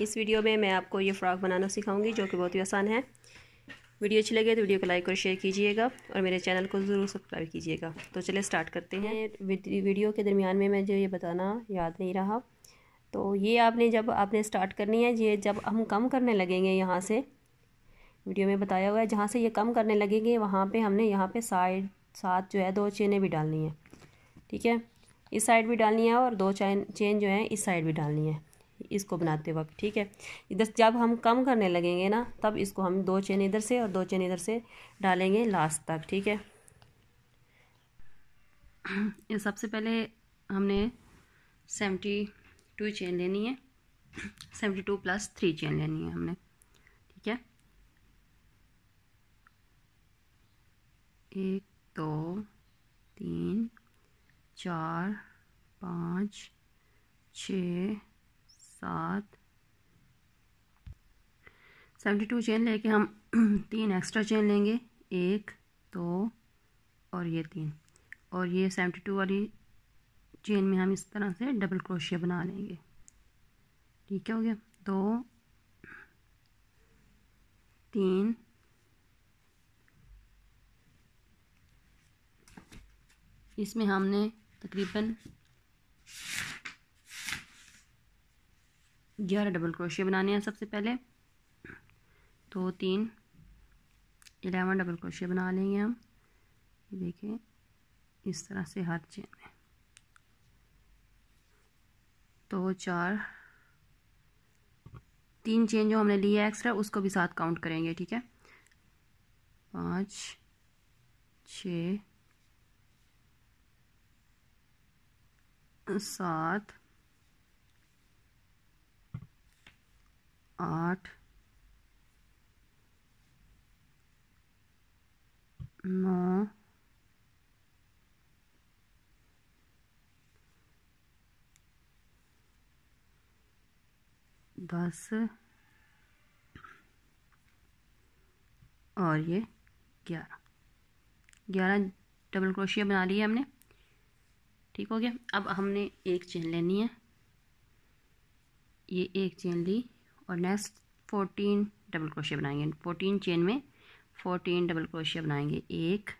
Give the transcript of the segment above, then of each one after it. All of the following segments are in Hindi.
इस वीडियो में मैं आपको ये फ़्रॉक बनाना सिखाऊंगी जो कि बहुत ही आसान है वीडियो अच्छी लगे तो वीडियो को लाइक और शेयर कीजिएगा और मेरे चैनल को ज़रूर सब्सक्राइब कीजिएगा तो चलिए स्टार्ट करते हैं वीडियो के दरमियान में मैं जो ये बताना याद नहीं रहा तो ये आपने जब आपने स्टार्ट करनी है ये जब हम कम करने लगेंगे यहाँ से वीडियो में बताया हुआ है जहाँ से ये कम करने लगेंगे वहाँ पर हमने यहाँ पर साइड साथ जो है दो चेनें भी डालनी है ठीक है इस साइड भी डालनी है और दो चैन चेन जो है इस साइड भी डालनी है इसको बनाते वक्त ठीक है इधर जब हम कम करने लगेंगे ना तब इसको हम दो चेन इधर से और दो चेन इधर से डालेंगे लास्ट तक ठीक है सबसे पहले हमने सेवेंटी टू चेन लेनी है seventy two plus three chain लेनी है हमने ठीक है एक दो तीन चार पाँच छ सात सेवेंटी टू चेन लेके हम तीन एक्स्ट्रा चेन लेंगे एक दो और ये तीन और ये सेवेंटी टू वाली चेन में हम इस तरह से डबल क्रोशिया बना लेंगे ठीक है हो गया दो तीन इसमें हमने तकरीबन ग्यारह डबल क्रोशिया बनाने हैं सबसे पहले दो तीन एलेवन डबल क्रोशिया बना लेंगे हम ये देखें इस तरह से हर चेन में दो चार तीन चेन जो हमने लिया है एक्स्ट्रा उसको भी साथ काउंट करेंगे ठीक है पाँच छ सात आठ नौ दस और ये ग्यारह ग्यारह डबल क्रोशिया बना लिए हमने ठीक हो गया अब हमने एक चेन लेनी है ये एक चेन ली और नेक्स्ट फोर्टीन डबल क्रोशिया बनाएंगे फोर्टीन चेन में फोर्टीन डबल क्रोशिया बनाएंगे एक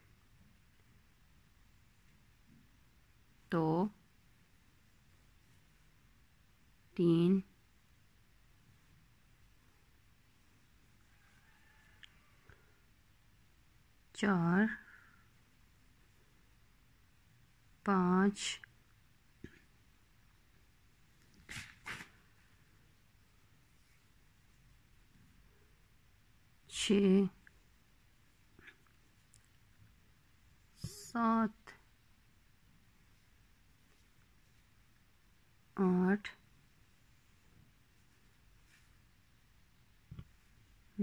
दो तीन चार पाँच छ सात आठ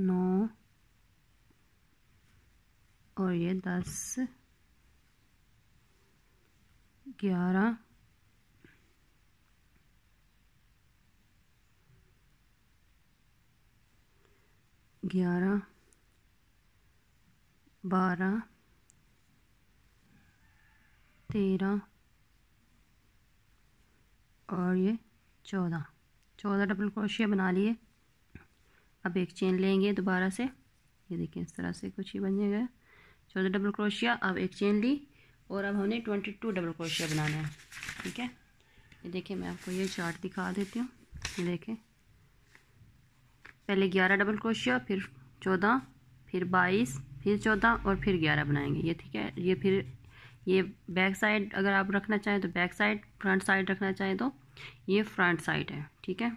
नौ और ये दस ग्यारह ग्यारह बारह तेरह और ये चौदह चौदह डबल क्रोशिया बना लिए अब एक चेन लेंगे दोबारा से ये देखिए इस तरह से कुछ ही बन जाएगा चौदह डबल क्रोशिया अब एक चेन ली और अब हमने ट्वेंटी टू डबल क्रोशिया बनाना है ठीक है ये देखिए मैं आपको ये चार्ट दिखा देती हूँ ये देखें पहले ग्यारह डबल क्रोशिया फिर चौदह फिर बाईस फिर चौदह और फिर ग्यारह बनाएंगे ये ठीक है ये फिर ये बैक साइड अगर आप रखना चाहें तो बैक साइड फ्रंट साइड रखना चाहें तो ये फ्रंट साइड है ठीक है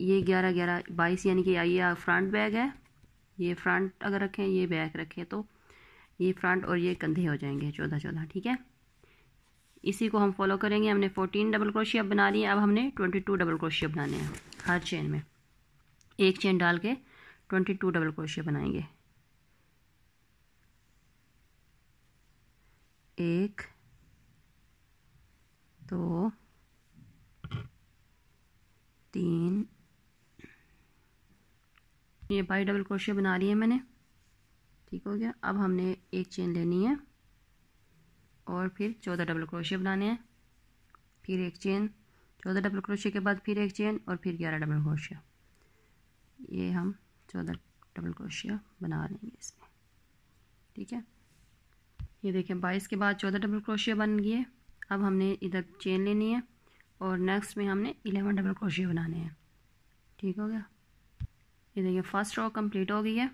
ये ग्यारह ग्यारह बाईस यानी कि ये फ्रंट बैग है ये फ्रंट अगर रखें ये बैक रखें तो ये फ्रंट और ये कंधे हो जाएंगे चौदह चौदह ठीक है इसी को हम फॉलो करेंगे हमने फोर्टीन डबल क्रोशिया बना ली है अब हमने ट्वेंटी टू डबल क्रोशिया बनाने हैं हर चेन में एक चेन डाल के ट्वेंटी टू डबल क्रोशिया बनाएंगे एक दो तीन ये बाई डबल क्रोशिया बना रही है मैंने ठीक हो गया अब हमने एक चेन लेनी है और फिर चौदह डबल क्रोशिया बनाने हैं फिर एक चेन चौदह डबल क्रोशिया के बाद फिर एक चेन और फिर ग्यारह डबल क्रोशिया ये हम चौदह डबल क्रोशिया बना लेंगे इसमें ठीक है ये देखें बाईस के बाद चौदह डबल क्रोशिया बन गए अब हमने इधर चेन लेनी है और नेक्स्ट में हमने इलेवन डबल क्रोशिया बनाने हैं ठीक हो गया ये देखिए फर्स्ट रॉ कंप्लीट हो गई है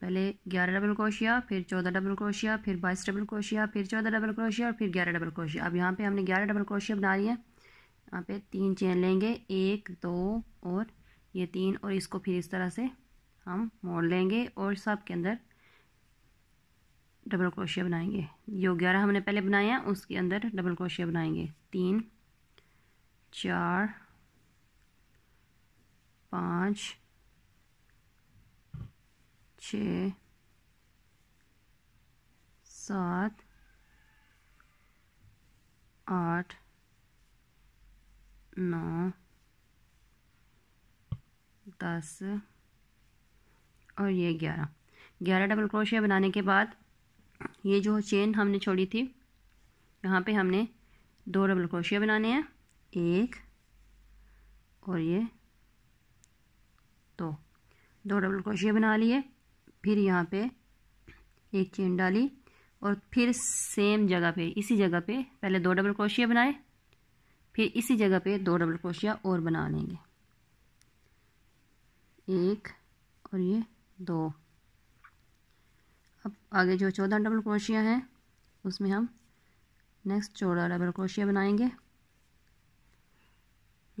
पहले ग्यारह डबल क्रोशिया फिर चौदह डबल क्रोशिया फिर बाईस डबल क्रोशिया फिर चौदह डबल क्रोशिया और फिर ग्यारह डबल क्रोशिया अब यहाँ पे हमने ग्यारह डबल क्रोशिया बना लिया है यहाँ पे तीन चेन लेंगे एक दो और ये तीन और इसको फिर इस तरह से हम मोड़ लेंगे और सब के अंदर डबल क्रोशिया बनाएंगे जो ग्यारह हमने पहले बनाया उसके अंदर डबल क्रोशिया बनाएंगे तीन चार पाँच छ सात आठ नौ दस और ये ग्यारह ग्यारह डबल क्रोशिया बनाने के बाद ये जो चेन हमने छोड़ी थी यहाँ पे हमने दो डबल क्रोशिया बनाने हैं एक और ये दो दो डबल क्रोशिया बना लिए फिर यहाँ पे एक चेन डाली और फिर सेम जगह पे इसी जगह पे पहले दो डबल क्रोशिया बनाए फिर इसी जगह पे दो डबल क्रोशिया और बना लेंगे एक और ये दो अब आगे जो चौदह डबल क्रोशिया हैं उसमें हम नेक्स्ट चौदह डबल क्रोशिया बनाएंगे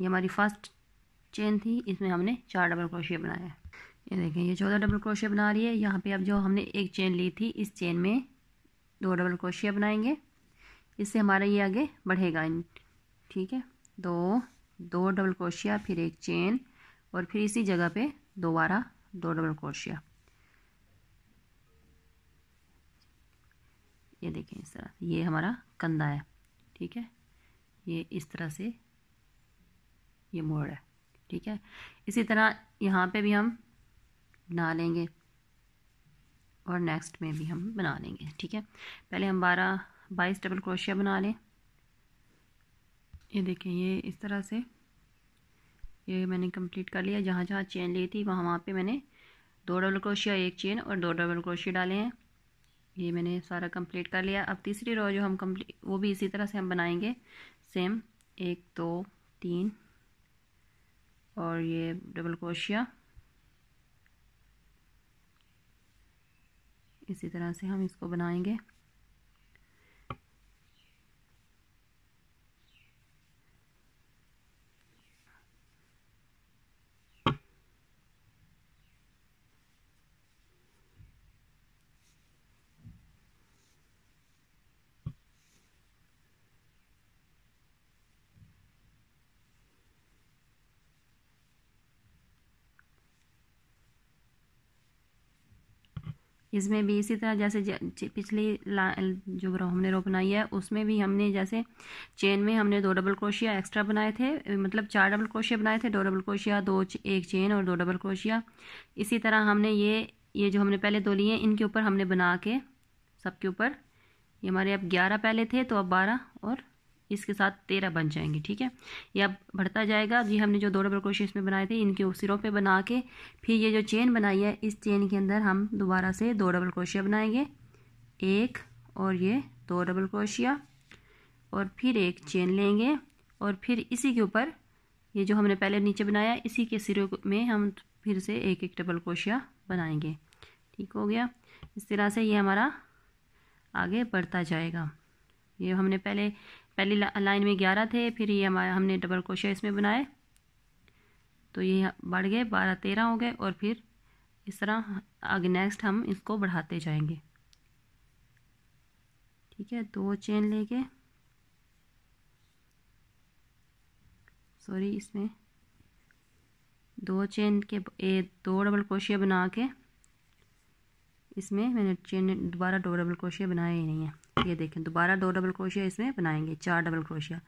ये हमारी फर्स्ट चेन थी इसमें हमने चार डबल क्रोशिया बनाया है ये देखें ये चौदह डबल क्रोशिया बना रही है यहाँ पे अब जो हमने एक चेन ली थी इस चेन में दो डबल क्रोशिया बनाएंगे इससे हमारा ये आगे बढ़ेगा ठीक है दो दो डबल क्रोशिया फिर एक चेन और फिर इसी जगह पे दोबारा दो डबल क्रोशिया ये देखें इस तरह ये हमारा कंधा है ठीक है ये इस तरह से ये मोड़ है ठीक है इसी तरह यहाँ पे भी हम बना लेंगे और नेक्स्ट में भी हम बना लेंगे ठीक है पहले हम बारह बाईस डबल क्रोशिया बना लें ये देखें ये इस तरह से ये मैंने कंप्लीट कर लिया जहाँ जहाँ चेन ली थी वहाँ वहाँ पे मैंने दो डबल क्रोशिया एक चेन और दो डबल क्रोशिया डाले हैं ये मैंने सारा कंप्लीट कर लिया अब तीसरी रो जो हम कंप्लीट वो भी इसी तरह से हम बनाएंगे सेम एक दो तीन और ये डबल क्रोशिया इसी तरह से हम इसको बनाएंगे इसमें भी इसी तरह जैसे पिछली जो हमने रो बनाई है उसमें भी हमने जैसे चेन में हमने दो डबल क्रोशिया एक्स्ट्रा बनाए थे मतलब चार डबल क्रोशिया बनाए थे दो डबल क्रोशिया दो एक चेन और दो डबल क्रोशिया इसी तरह हमने ये ये जो हमने पहले दो लिए इनके ऊपर हमने बना के सबके ऊपर ये हमारे अब ग्यारह पहले थे तो अब बारह और इसके साथ तेरह बन जाएंगे ठीक है ये अब बढ़ता जाएगा जी हमने जो दो डबल क्रोशिया इसमें बनाए थे इनके सिरों पे बना के फिर ये जो चेन बनाई है इस चेन के अंदर हम दोबारा से दो डबल क्रोशिया बनाएंगे एक और ये दो डबल क्रोशिया और फिर एक चेन लेंगे और फिर इसी के ऊपर ये जो हमने पहले नीचे बनाया इसी के सिरों में हम फिर से एक एक डबल क्रोशिया बनाएंगे ठीक हो गया इस तरह से ये हमारा आगे बढ़ता जाएगा ये हमने पहले पहली लाइन में ग्यारह थे फिर ये हमारा हमने डबल क्रोशे इसमें बनाए तो ये बढ़ गए बारह तेरह हो गए और फिर इस तरह आगे नेक्स्ट हम इसको बढ़ाते जाएंगे ठीक है दो चेन लेके सॉरी इसमें दो चेन के ए, दो डबल क्रोशिया बना के इसमें मैंने चेन दोबारा दो डबल क्रोशिया बनाया ही नहीं है ये देखें दोबारा दो डबल क्रोशिया इसमें बनाएंगे चार डबल क्रोशिया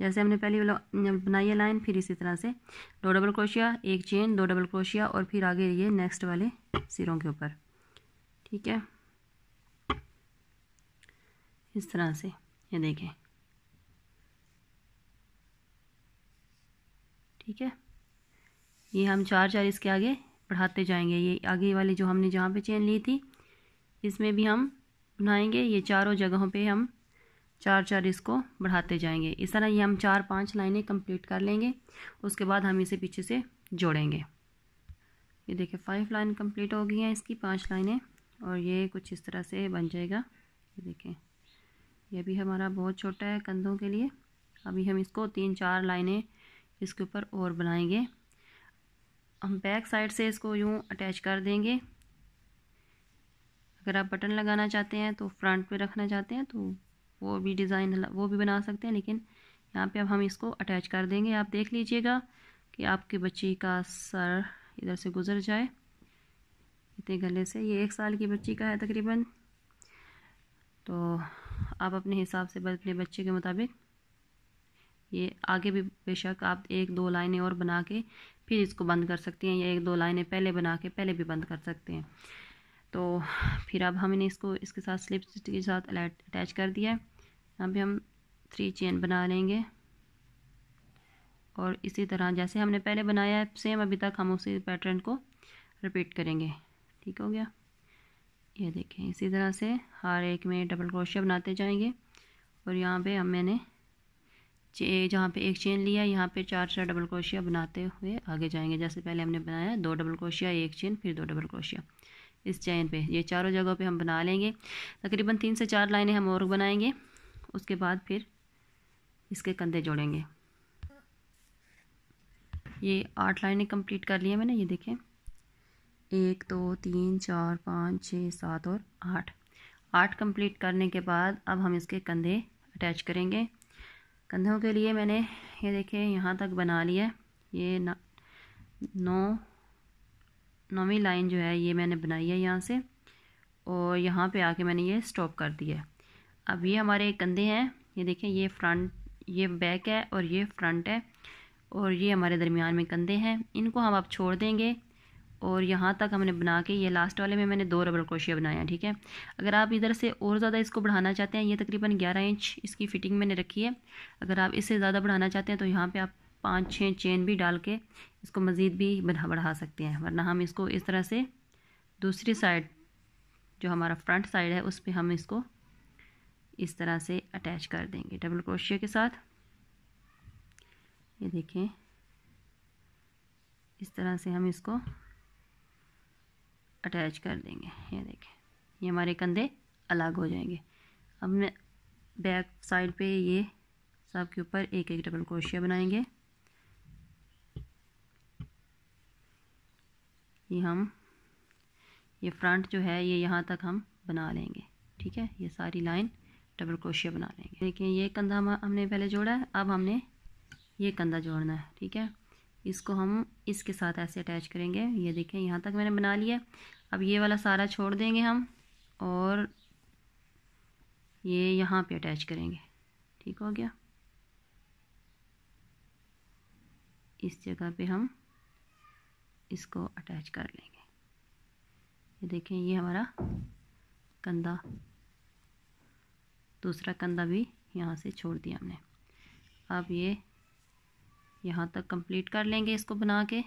जैसे हमने पहली बनाई है लाइन फिर इसी तरह से दो डबल क्रोशिया एक चेन दो डबल क्रोशिया और फिर आगे ये नेक्स्ट वाले सिरों के ऊपर ठीक है इस तरह से ये देखें ठीक है ये हम चार चार इसके आगे बढ़ाते जाएंगे ये आगे वाले जो हमने जहाँ पे चेन ली थी इसमें भी हम बनाएंगे ये चारों जगहों पे हम चार चार इसको बढ़ाते जाएंगे इस तरह ये हम चार पांच लाइनें कंप्लीट कर लेंगे उसके बाद हम इसे पीछे से जोड़ेंगे ये देखिए फाइव लाइन कंप्लीट हो गई हैं इसकी पांच लाइनें और ये कुछ इस तरह से बन जाएगा ये देखें ये भी हमारा बहुत छोटा है कंधों के लिए अभी हम इसको तीन चार लाइनें इसके ऊपर और बनाएंगे हम बैक साइड से इसको यूँ अटैच कर देंगे अगर आप बटन लगाना चाहते हैं तो फ्रंट पे रखना चाहते हैं तो वो भी डिज़ाइन वो भी बना सकते हैं लेकिन यहाँ पे अब हम इसको अटैच कर देंगे आप देख लीजिएगा कि आपके बच्ची का सर इधर से गुजर जाए इतने गले से ये एक साल की बच्ची का है तकरीबन तो आप अपने हिसाब से अपने बच्चे के मुताबिक ये आगे भी बेशक आप एक दो लाइनें और बना के फिर इसको बंद कर सकती हैं या एक दो लाइनें पहले बना के पहले भी बंद कर सकते हैं तो फिर अब हमने इसको इसके साथ स्लिप स्टिच के साथ अटैच कर दिया है अब हम थ्री चेन बना लेंगे और इसी तरह जैसे हमने पहले बनाया है सेम अभी तक हम उसी पैटर्न को रिपीट करेंगे ठीक हो गया ये देखें इसी तरह से हर एक में डबल क्रोशिया बनाते जाएंगे और यहाँ पे हम मैंने जहाँ पे एक चेन लिया यहाँ पे चार चार डबल क्रोशिया बनाते हुए आगे जाएंगे जैसे पहले हमने बनाया दो डबल क्रोशिया एक चेन फिर दो डबल क्रोशिया इस चैन पे ये चारों जगह पे हम बना लेंगे तकरीबन तीन से चार लाइनें हम और बनाएंगे उसके बाद फिर इसके कंधे जोड़ेंगे ये आठ लाइनें कंप्लीट कर ली हैं मैंने ये देखें एक दो तीन चार पाँच छः सात और आठ आठ कंप्लीट करने के बाद अब हम इसके कंधे अटैच करेंगे कंधों के लिए मैंने ये देखें यहाँ तक बना लिया ये नौ नौवीं लाइन जो है ये मैंने बनाई है यहाँ से और यहाँ पे आके मैंने ये स्टॉप कर दिया है अब ये हमारे कंधे हैं ये देखें ये फ्रंट ये बैक है और ये फ्रंट है और ये हमारे दरमियान में कंधे हैं इनको हम अब छोड़ देंगे और यहाँ तक हमने बना के ये लास्ट वाले में मैंने दो रबल क्रोशिया बनाया ठीक है अगर आप इधर से और ज़्यादा इसको बढ़ाना चाहते हैं ये तकरीबन ग्यारह इंच इसकी फिटिंग मैंने रखी है अगर आप इससे ज़्यादा बढ़ाना चाहते हैं तो यहाँ पर आप पाँच छः चेन भी डाल के इसको मज़ीद भी बढ़ा बढ़ा सकते हैं वरना हम इसको इस तरह से दूसरी साइड जो हमारा फ्रंट साइड है उस पर हम इसको इस तरह से अटैच कर देंगे डबल क्रोशिया के साथ ये देखें इस तरह से हम इसको अटैच कर देंगे ये देखें ये हमारे कंधे अलग हो जाएंगे मैं बैक साइड पे ये सब के ऊपर एक एक डबल क्रोशिया बनाएंगे ये हम ये फ्रंट जो है ये यहाँ तक हम बना लेंगे ठीक है ये सारी लाइन डबल क्रोशिया बना लेंगे देखिए ये कंधा हमने पहले जोड़ा है अब हमने ये कंधा जोड़ना है ठीक है इसको हम इसके साथ ऐसे अटैच करेंगे ये देखें यहाँ तक मैंने बना लिया अब ये वाला सारा छोड़ देंगे हम और ये यहाँ पे अटैच करेंगे ठीक हो गया इस जगह पे हम इसको अटैच कर लेंगे ये देखें ये हमारा कंधा दूसरा कंधा भी यहाँ से छोड़ दिया हमने अब ये यहाँ तक कंप्लीट कर लेंगे इसको बना के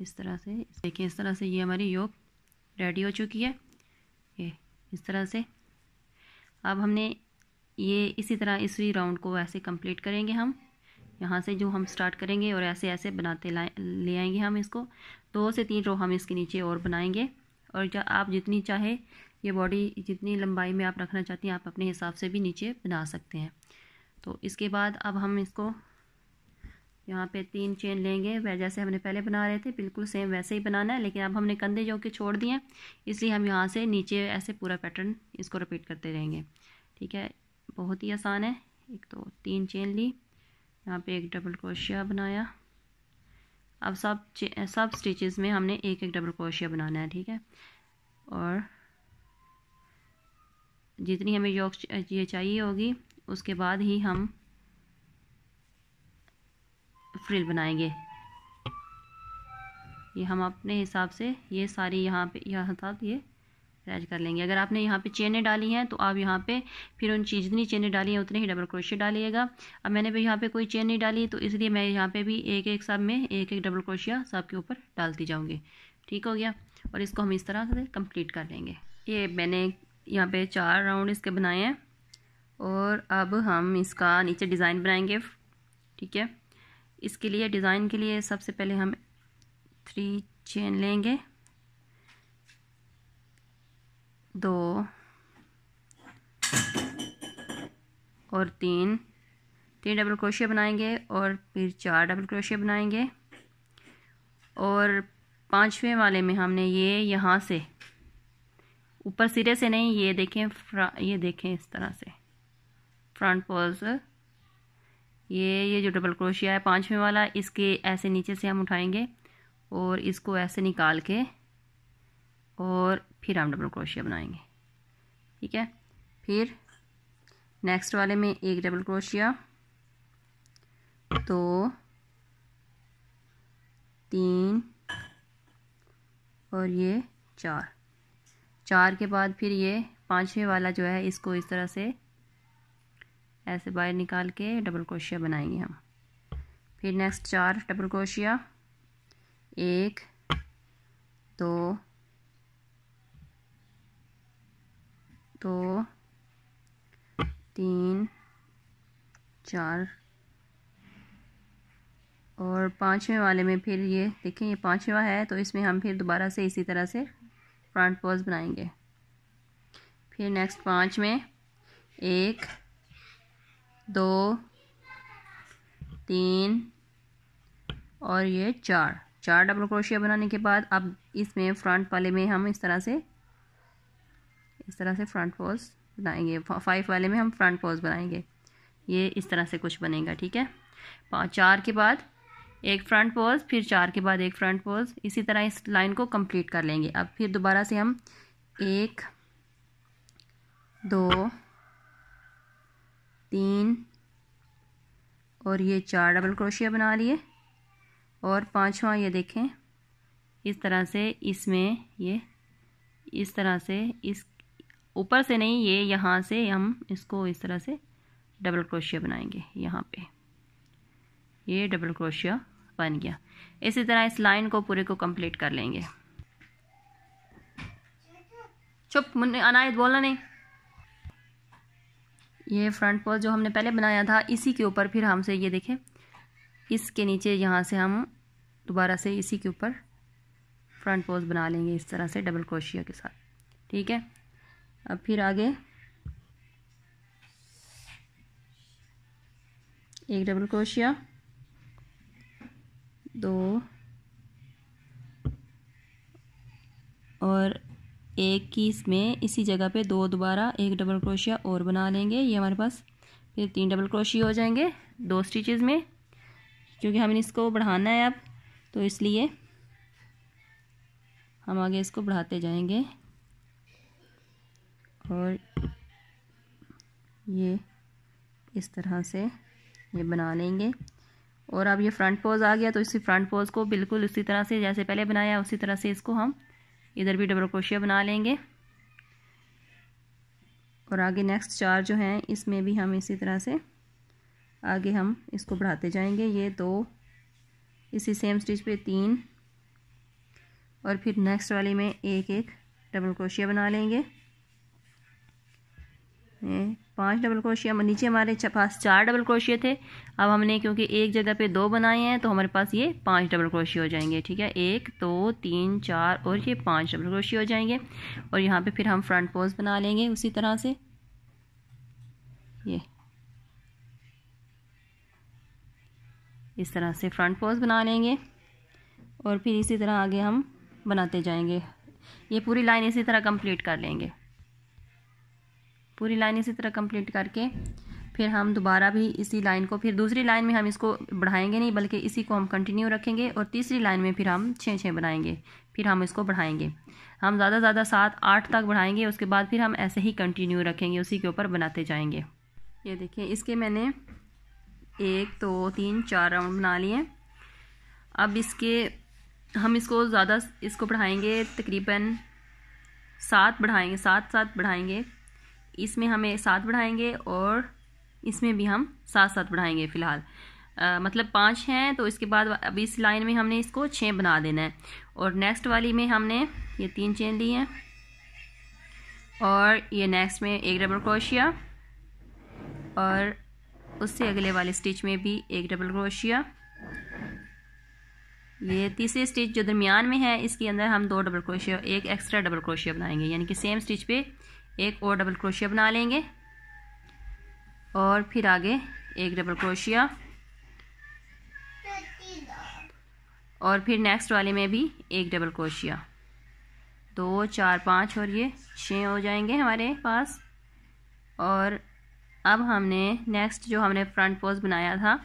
इस तरह से देखिए इस तरह से ये हमारी योग रेडी हो चुकी है इस तरह से अब हमने ये इसी तरह इसी राउंड को ऐसे कंप्लीट करेंगे हम यहाँ से जो हम स्टार्ट करेंगे और ऐसे ऐसे बनाते ले आएंगे हम इसको दो से तीन रो हम इसके नीचे और बनाएंगे और जब आप जितनी चाहे ये बॉडी जितनी लंबाई में आप रखना चाहती हैं आप अपने हिसाब से भी नीचे बना सकते हैं तो इसके बाद अब हम इसको यहाँ पे तीन चेन लेंगे वह जैसे हमने पहले बना रहे थे बिल्कुल सेम वैसे ही बनाना है लेकिन अब हमने कंधे जो कि छोड़ दिए इसलिए हम यहाँ से नीचे ऐसे पूरा पैटर्न इसको रिपीट करते रहेंगे ठीक है बहुत ही आसान है एक तो तीन चेन ली यहाँ पे एक डबल क्रोशिया बनाया अब सब सब स्टिचेस में हमने एक एक डबल क्रोशिया बनाना है ठीक है और जितनी हमें योग ये चाहिए होगी उसके बाद ही हम फ्रिल बनाएंगे ये हम अपने हिसाब से ये सारी यहाँ पे यहाँ हिसाब ये अटैच कर लेंगे अगर आपने यहाँ पे चेनें डाली हैं तो आप यहाँ पे फिर उन चीज जितनी चेनें डाली हैं उतने ही डबल क्रोशे डालिएगा अब मैंने भी यहाँ पे कोई चेन नहीं डाली तो इसलिए मैं यहाँ पे भी एक एक सब में एक एक डबल क्रोशिया सब के ऊपर डालती जाऊँगी ठीक हो गया और इसको हम इस तरह से कम्प्लीट कर लेंगे ये मैंने यहाँ पे चार राउंड इसके बनाए हैं और अब हम इसका नीचे डिज़ाइन बनाएंगे ठीक है इसके लिए डिज़ाइन के लिए सबसे पहले हम थ्री चेन लेंगे दो और तीन तीन डबल क्रोशिया बनाएंगे और फिर चार डबल क्रोशिया बनाएंगे और पांचवें वाले में हमने ये यहाँ से ऊपर सिरे से नहीं ये देखें ये देखें इस तरह से फ्रंट पॉज ये ये जो डबल क्रोशिया है पाँचवें वाला इसके ऐसे नीचे से हम उठाएंगे और इसको ऐसे निकाल के और फिर हम डबल क्रोशिया बनाएंगे ठीक है फिर नेक्स्ट वाले में एक डबल क्रोशिया दो तीन और ये चार चार के बाद फिर ये पाँचवें वाला जो है इसको इस तरह से ऐसे बाहर निकाल के डबल क्रोशिया बनाएंगे हम फिर नेक्स्ट चार डबल क्रोशिया एक दो दो तीन चार और पाँचवें वाले में फिर ये देखें ये पाँचवा है तो इसमें हम फिर दोबारा से इसी तरह से फ्रंट पॉज बनाएंगे फिर नेक्स्ट पाँच में एक दो तीन और ये चार चार डबल क्रोशिया बनाने के बाद अब इसमें फ्रंट वाले में हम इस तरह से इस तरह से फ्रंट पोज बनाएंगे फाइव वाले में हम फ्रंट पोज बनाएंगे ये इस तरह से कुछ बनेगा ठीक है चार के बाद एक फ्रंट पोज फिर चार के बाद एक फ्रंट पोज इसी तरह इस लाइन को कंप्लीट कर लेंगे अब फिर दोबारा से हम एक दो तीन और ये चार डबल क्रोशिया बना लिए और पांचवा ये देखें इस तरह से इसमें ये इस तरह से इस ऊपर से नहीं ये यहाँ से हम इसको इस तरह से डबल क्रोशिया बनाएंगे यहाँ पे ये डबल क्रोशिया बन गया इसी तरह इस लाइन को पूरे को कंप्लीट कर लेंगे चुप मुन्ने अनायत बोलना नहीं ये फ्रंट पोज जो हमने पहले बनाया था इसी के ऊपर फिर हमसे ये देखें इसके नीचे यहाँ से हम दोबारा से इसी के ऊपर फ्रंट पोज बना लेंगे इस तरह से डबल क्रोशिया के साथ ठीक है अब फिर आगे एक डबल क्रोशिया दो और एक की इसमें इसी जगह पे दो दोबारा एक डबल क्रोशिया और बना लेंगे ये हमारे पास फिर तीन डबल क्रोशिया हो जाएंगे दो स्टिचेज़ में क्योंकि हमें इसको बढ़ाना है अब तो इसलिए हम आगे इसको बढ़ाते जाएंगे और ये इस तरह से ये बना लेंगे और अब ये फ्रंट पोज आ गया तो इसी फ्रंट पोज को बिल्कुल उसी तरह से जैसे पहले बनाया उसी तरह से इसको हम इधर भी डबल क्रोशिया बना लेंगे और आगे नेक्स्ट चार जो हैं इसमें भी हम इसी तरह से आगे हम इसको बढ़ाते जाएंगे ये दो इसी सेम स्टिच पे तीन और फिर नेक्स्ट वाले में एक एक डबल क्रोशिया बना लेंगे हम्म, पांच डबल क्रोशिया नीचे हमारे पास चार डबल क्रोशिया थे अब हमने क्योंकि एक जगह पे दो बनाए हैं तो हमारे पास ये पांच डबल क्रोशिया हो जाएंगे ठीक है एक दो तीन चार और ये पांच डबल क्रोशिया हो जाएंगे और यहाँ पे फिर हम फ्रंट पोज बना लेंगे उसी तरह से ये इस तरह से फ्रंट पोज बना लेंगे और फिर इसी तरह आगे हम बनाते जाएंगे ये पूरी लाइन इसी तरह कंप्लीट कर लेंगे पूरी लाइन इसी तरह कंप्लीट करके फिर हम दोबारा भी इसी लाइन को फिर दूसरी लाइन में हम इसको बढ़ाएंगे नहीं बल्कि इसी को हम कंटिन्यू रखेंगे और तीसरी लाइन में फिर हम छः छः बनाएंगे फिर हम इसको बढ़ाएंगे हम ज़्यादा से ज़्यादा सात आठ तक बढ़ाएंगे उसके बाद फिर हम ऐसे ही कंटिन्यू रखेंगे उसी के ऊपर बनाते जाएंगे ये देखिए इसके मैंने एक दो तीन चार राउंड बना लिए अब इसके हम इसको ज़्यादा इसको बढ़ाएंगे तकरीबन सात बढ़ाएंगे सात सात बढ़ाएंगे इसमें हमें सात बढ़ाएंगे और इसमें भी हम सात सात बढ़ाएंगे फ़िलहाल मतलब पाँच हैं तो इसके बाद अब इस लाइन में हमने इसको छः बना देना है और नेक्स्ट वाली में हमने ये तीन चेन ली हैं और ये नेक्स्ट में एक डबल क्रोशिया और उससे अगले वाले स्टिच में भी एक डबल क्रोशिया ये तीसरे स्टिच जो दरमियान में है इसके अंदर हम दो डबल क्रोशिया एक एक्स्ट्रा डबल क्रोशिया बनाएंगे यानी कि सेम स्टिच पे एक और डबल क्रोशिया बना लेंगे और फिर आगे एक डबल क्रोशिया और फिर नेक्स्ट वाले में भी एक डबल क्रोशिया दो चार पाँच और ये छः हो जाएंगे हमारे पास और अब हमने नेक्स्ट जो हमने फ्रंट पोज बनाया था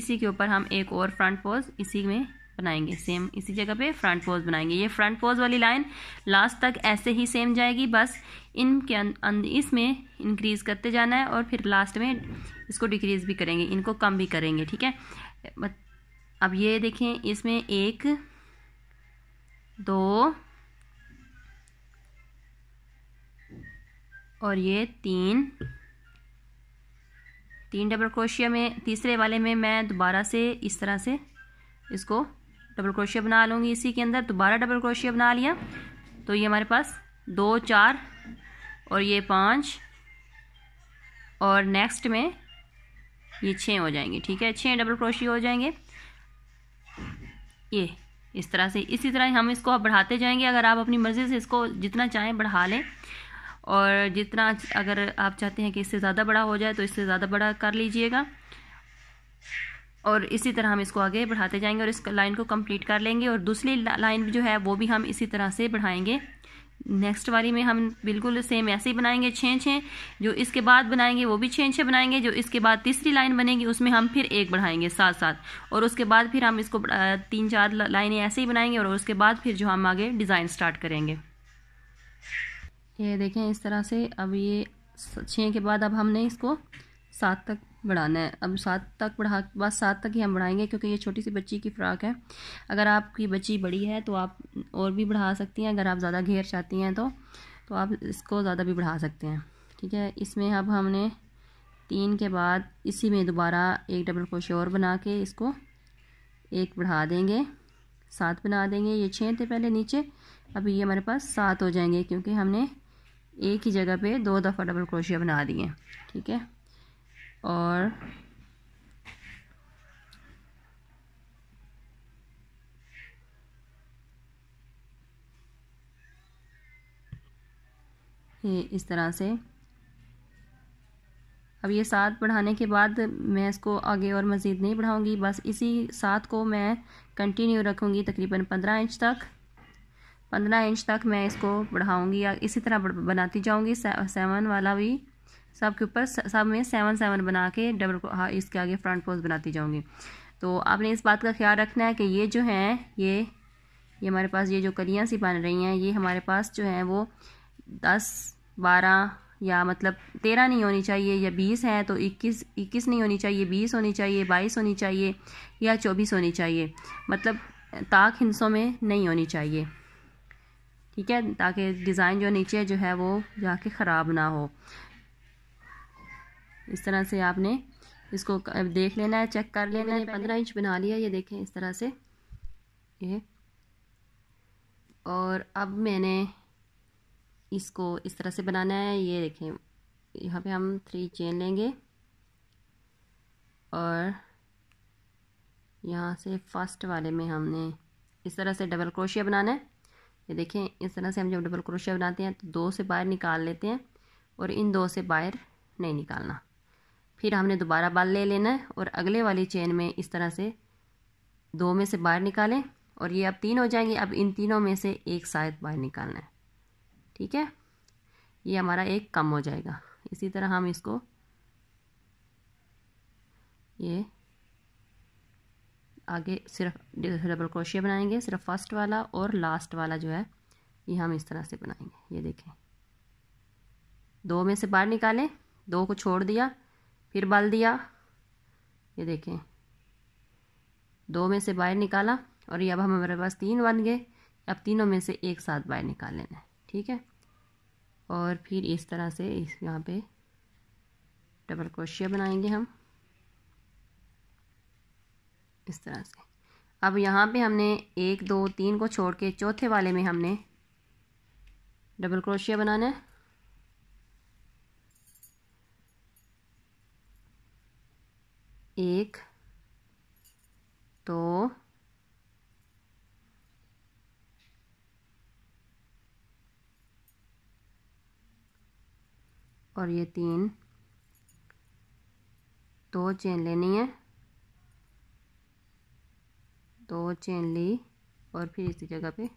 इसी के ऊपर हम एक और फ्रंट पोज इसी में बनाएंगे सेम इसी जगह पे फ्रंट पोज बनाएंगे ये फ्रंट पोज वाली लाइन लास्ट तक ऐसे ही सेम जाएगी बस इनके इसमें इंक्रीज करते जाना है और फिर लास्ट में इसको डिक्रीज भी करेंगे इनको कम भी करेंगे ठीक है अब ये देखें इसमें एक दो और ये तीन तीन डबल क्रोशिया में तीसरे वाले में मैं दोबारा से इस तरह से इसको डबल क्रोशिया बना लूँगी इसी के अंदर दोबारा डबल क्रोशिया बना लिया तो ये हमारे पास दो चार और ये पाँच और नेक्स्ट में ये छः हो जाएंगे ठीक है छः डबल क्रोशिया हो जाएंगे ये इस तरह से इसी तरह हम इसको बढ़ाते जाएंगे अगर आप अपनी मर्ज़ी से इसको जितना चाहें बढ़ा लें और जितना अगर आप चाहते हैं कि इससे ज़्यादा बड़ा हो जाए तो इससे ज़्यादा बड़ा कर लीजिएगा और इसी तरह हम इसको आगे बढ़ाते जाएंगे और इस लाइन को कंप्लीट कर लेंगे और दूसरी लाइन जो है वो भी हम इसी तरह से बढ़ाएंगे नेक्स्ट वाली में हम बिल्कुल सेम ऐसे ही बनाएंगे छः छः जो इसके बाद बनाएंगे वो भी छः छः बनाएंगे जो इसके बाद तीसरी लाइन बनेगी उसमें हम फिर एक बढ़ाएंगे साथ साथ और उसके बाद फिर हम इसको तीन चार लाइनें ऐसे ही बनाएंगे और उसके बाद फिर जो हम आगे डिज़ाइन स्टार्ट करेंगे ये देखें इस तरह से अब ये छः के बाद अब हमने इसको सात तक बढ़ाना है अब सात तक बढ़ा बस सात तक ही हम बढ़ाएंगे क्योंकि ये छोटी सी बच्ची की फ़्राक है अगर आपकी बच्ची बड़ी है तो आप और भी बढ़ा सकती हैं अगर आप ज़्यादा घेर चाहती हैं तो तो आप इसको ज़्यादा भी बढ़ा सकते हैं ठीक है इसमें अब हमने तीन के बाद इसी में दोबारा एक डबल क्रोशिया और बना के इसको एक बढ़ा देंगे सात बना देंगे ये छः थे पहले नीचे अभी ये हमारे पास सात हो जाएंगे क्योंकि हमने एक ही जगह पे दो दफ़ा डबल क्रोशिया बना दिए ठीक है और ये इस तरह से अब ये सात बढ़ाने के बाद मैं इसको आगे और मज़ीद नहीं बढ़ाऊँगी बस इसी सात को मैं कंटिन्यू रखूँगी तकरीबन पंद्रह इंच तक पंद्रह इंच तक मैं इसको बढ़ाऊँगी या इसी तरह बनाती जाऊँगी सेवन वाला भी सब के ऊपर सब में सेवन सेवन बना के डबल हाँ इसके आगे फ्रंट पोज बनाती जाऊँगी तो आपने इस बात का ख्याल रखना है कि ये जो हैं ये ये हमारे पास ये जो कलियाँ सी बन रही हैं ये हमारे पास जो हैं वो दस बारह या मतलब तेरह नहीं होनी चाहिए या बीस हैं तो इक्कीस इक्कीस नहीं होनी चाहिए बीस होनी चाहिए बाईस होनी चाहिए या चौबीस होनी चाहिए मतलब ताक हिंसों में नहीं होनी चाहिए ठीक है ताकि डिज़ाइन जो नीचे जो है वो जाके ख़राब ना हो इस तरह से आपने इसको देख लेना है चेक कर लेना है पंद्रह इंच बना लिया ये देखें इस तरह से ये और अब मैंने इसको इस तरह से बनाना है ये देखें यहाँ पे हम थ्री चेन लेंगे और यहाँ से फर्स्ट वाले में हमने इस तरह से डबल क्रोशिया बनाना है ये देखें इस तरह से हम जब डबल क्रोशिया बनाते हैं तो दो से बाहर निकाल लेते हैं और इन दो से बाहर नहीं निकालना फिर हमने दोबारा बाल ले लेना है और अगले वाली चेन में इस तरह से दो में से बाहर निकालें और ये अब तीन हो जाएंगे अब इन तीनों में से एक शायद बाहर निकालना है ठीक है ये हमारा एक कम हो जाएगा इसी तरह हम इसको ये आगे सिर्फ डबल क्रोशिया बनाएंगे सिर्फ फर्स्ट वाला और लास्ट वाला जो है ये हम इस तरह से बनाएंगे ये देखें दो में से बाहर निकालें दो को छोड़ दिया फिर बल दिया ये देखें दो में से बाहर निकाला और ये अब हमारे पास तीन बन गए अब तीनों में से एक साथ बाहर निकाल लेना है ठीक है और फिर इस तरह से इस यहाँ पे डबल क्रोशिया बनाएंगे हम इस तरह से अब यहाँ पे हमने एक दो तीन को छोड़ के चौथे वाले में हमने डबल क्रोशिया बनाना है एक दो और ये तीन दो चेन लेनी है दो चेन ली और फिर इसी जगह पे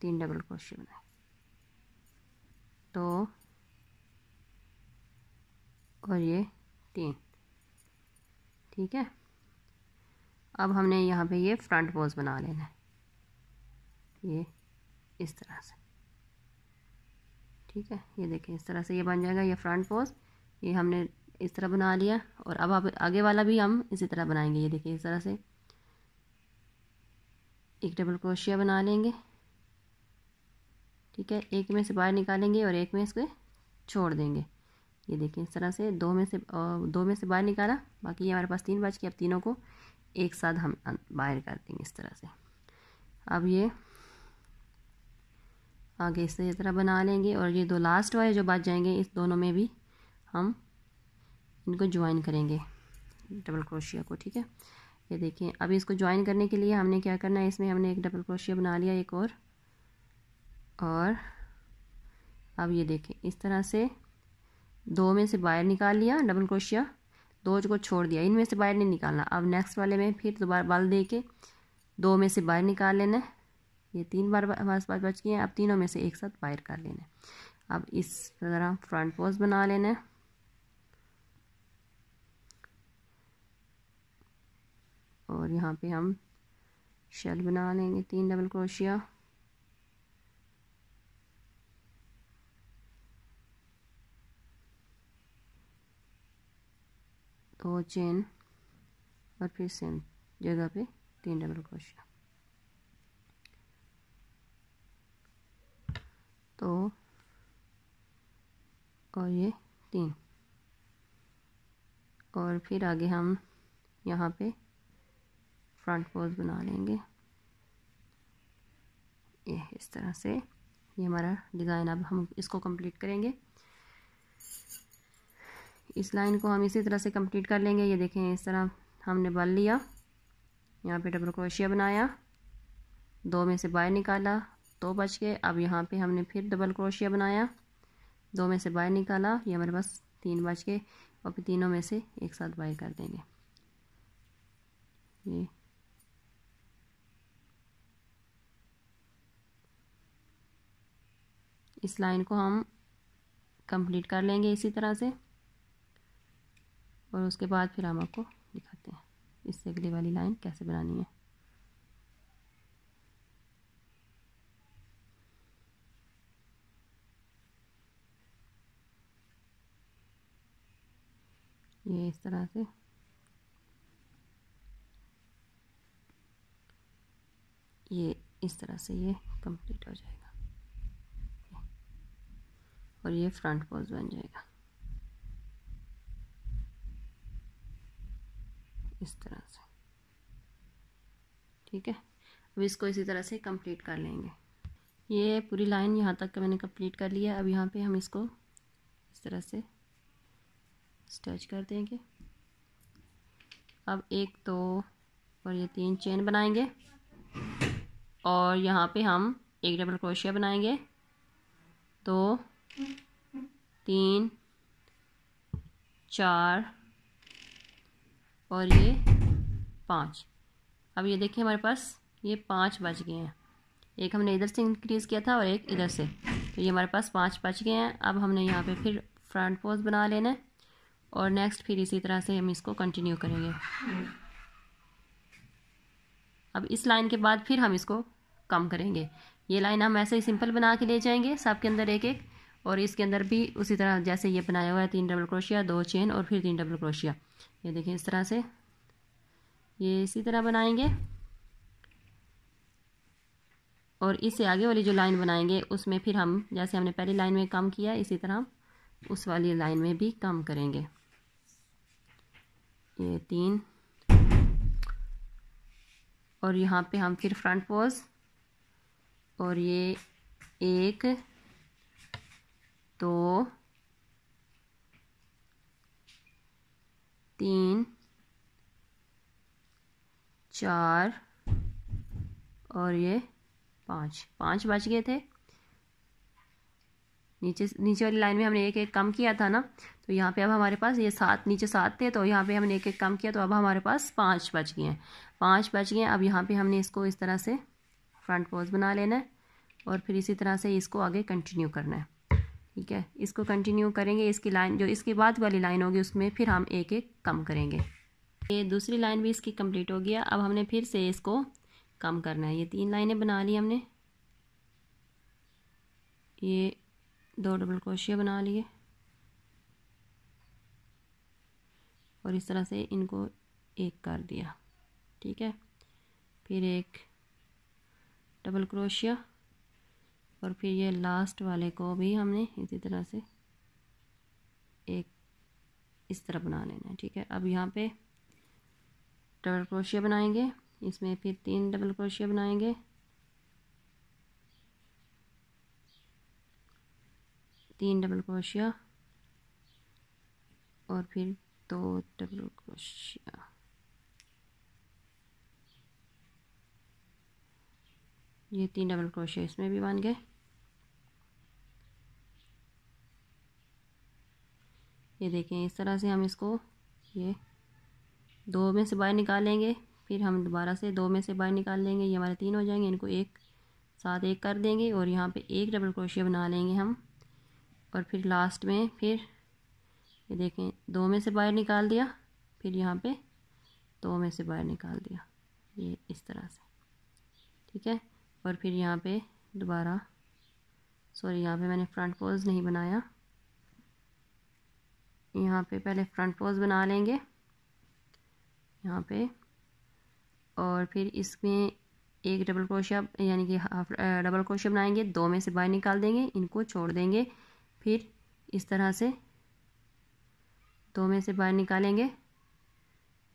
तीन डबल क्रोशिया बनाए दो और ये तीन ठीक है अब हमने यहाँ पे ये फ्रंट पोज बना लेना है ये इस तरह से ठीक है ये देखें इस तरह से ये बन जाएगा ये फ्रंट पोज ये हमने इस तरह बना लिया और अब आप आगे वाला भी हम इसी तरह बनाएंगे ये देखिए इस तरह से एक डबल क्रोशिया बना लेंगे ठीक है एक में से बाहर निकालेंगे और एक में इसको छोड़ देंगे ये देखें इस तरह से दो में से दो में से बाहर निकाला बाकी ये हमारे पास तीन बच के अब तीनों को एक साथ हम अं, बाहर कर देंगे इस तरह से अब ये आगे इस तरह बना लेंगे और ये दो लास्ट वाले जो बच जाएंगे इस दोनों में भी हम इनको ज्वाइन करेंगे डबल क्रोशिया को ठीक है ये देखिए अब इसको ज्वाइन करने के लिए हमने क्या करना है इसमें हमने एक डबल क्रोशिया बना लिया एक और और अब ये देखें इस तरह से दो में से बाहर निकाल लिया डबल क्रोशिया दो को छोड़ दिया इनमें से बाहर नहीं निकालना अब नेक्स्ट वाले में फिर दोबारा बल दे के दो में से बाहर निकाल लेना है ये तीन बार हमारे बार बच गए हैं अब तीनों में से एक साथ बाहर कर लेना है अब इस तरह फ्रंट पोज बना लेना और यहाँ पे हम शेल बना लेंगे तीन डबल क्रोशिया तो चेन और फिर सेम जगह पे तीन डबल क्रोशिया तो और ये तीन और फिर आगे हम यहाँ पे फ्रंट पोज बना लेंगे ये इस तरह से ये हमारा डिज़ाइन अब हम इसको कंप्लीट करेंगे इस लाइन को हम इसी तरह से कंप्लीट कर लेंगे ये देखें इस तरह हमने बल लिया यहाँ पे डबल क्रोशिया बनाया दो में से बाहर निकाला दो बच गए अब यहाँ पे हमने फिर डबल क्रोशिया बनाया दो में से बाहर निकाला ये हमारे पास तीन बच गए और फिर तीनों में से एक साथ बाहर कर देंगे ये इस लाइन को हम कंप्लीट कर लेंगे इसी तरह से और उसके बाद फिर हम आपको दिखाते हैं इससे अगली वाली लाइन कैसे बनानी है ये इस तरह से ये इस तरह से ये कंप्लीट हो जाएगा और ये फ्रंट पोज बन जाएगा इस तरह से ठीक है अब इसको इसी तरह से कंप्लीट कर लेंगे ये पूरी लाइन यहाँ तक मैंने कंप्लीट कर लिया अब यहाँ पे हम इसको इस तरह से स्टैच कर देंगे अब एक दो और ये तीन चेन बनाएंगे और यहाँ पे हम एक डबल क्रोशिया बनाएंगे दो तीन चार और ये पाँच अब ये देखिए हमारे पास ये पाँच बच गए हैं एक हमने इधर से इंक्रीज़ किया था और एक इधर से तो ये हमारे पास पाँच बच गए हैं अब हमने यहाँ पे फिर फ्रंट पोज बना लेना है और नेक्स्ट फिर इसी तरह से हम इसको कंटिन्यू करेंगे अब इस लाइन के बाद फिर हम इसको कम करेंगे ये लाइन हम ऐसे ही सिंपल बना के ले जाएंगे सबके अंदर एक एक और इसके अंदर भी उसी तरह जैसे ये बनाया हुआ है तीन डबल क्रोशिया दो चेन और फिर तीन डबल क्रोशिया ये देखें इस तरह से ये इसी तरह बनाएंगे और इससे आगे वाली जो लाइन बनाएंगे उसमें फिर हम जैसे हमने पहली लाइन में काम किया इसी तरह हम उस वाली लाइन में भी काम करेंगे ये तीन और यहाँ पे हम फिर फ्रंट पोज और ये एक दो तीन चार और ये पाँच पाँच बच गए थे नीचे नीचे वाली लाइन में हमने एक एक कम किया था ना तो यहाँ पे अब हमारे पास ये सात नीचे सात थे तो यहाँ पे हमने एक एक कम किया तो अब हमारे पास पाँच बच गए हैं पाँच बच गए हैं अब यहाँ पे हमने इसको इस तरह से फ्रंट पोज बना लेना है और फिर इसी तरह से इसको आगे कंटिन्यू करना है ठीक है इसको कंटिन्यू करेंगे इसकी लाइन जो इसके बाद वाली लाइन होगी उसमें फिर हम एक एक कम करेंगे ये दूसरी लाइन भी इसकी कंप्लीट हो गया अब हमने फिर से इसको कम करना है ये तीन लाइनें बना ली हमने ये दो डबल क्रोशिया बना लिए और इस तरह से इनको एक कर दिया ठीक है फिर एक डबल क्रोशिया और फिर ये लास्ट वाले को भी हमने इसी तरह से एक इस तरह बना लेना है ठीक है अब यहाँ पे डबल क्रोशिया बनाएंगे इसमें फिर तीन डबल क्रोशिया बनाएंगे तीन डबल क्रोशिया और फिर दो डबल क्रोशिया ये तीन डबल क्रोशिया इसमें भी बन गए ये देखें इस तरह से हम इसको ये दो में से बाहर निकालेंगे फिर हम दोबारा से दो में से बाहर निकाल लेंगे ये हमारे तीन हो जाएंगे इनको एक साथ एक कर देंगे और यहाँ पे एक डबल क्रोशिया बना लेंगे हम और फिर लास्ट में फिर ये देखें दो में से बाहर निकाल दिया फिर यहाँ पे दो में से बाहर निकाल दिया ये इस तरह से ठीक है और फिर यहाँ पे दोबारा सॉरी यहाँ पे मैंने फ्रंट पोज नहीं बनाया यहाँ पे पहले फ्रंट पोज बना लेंगे यहाँ पे और फिर इसमें एक डबल क्रोशिया यानी कि हाफ डबल क्रोशिया बनाएंगे दो में से बाहर निकाल देंगे इनको छोड़ देंगे फिर इस तरह से दो में से बाहर निकालेंगे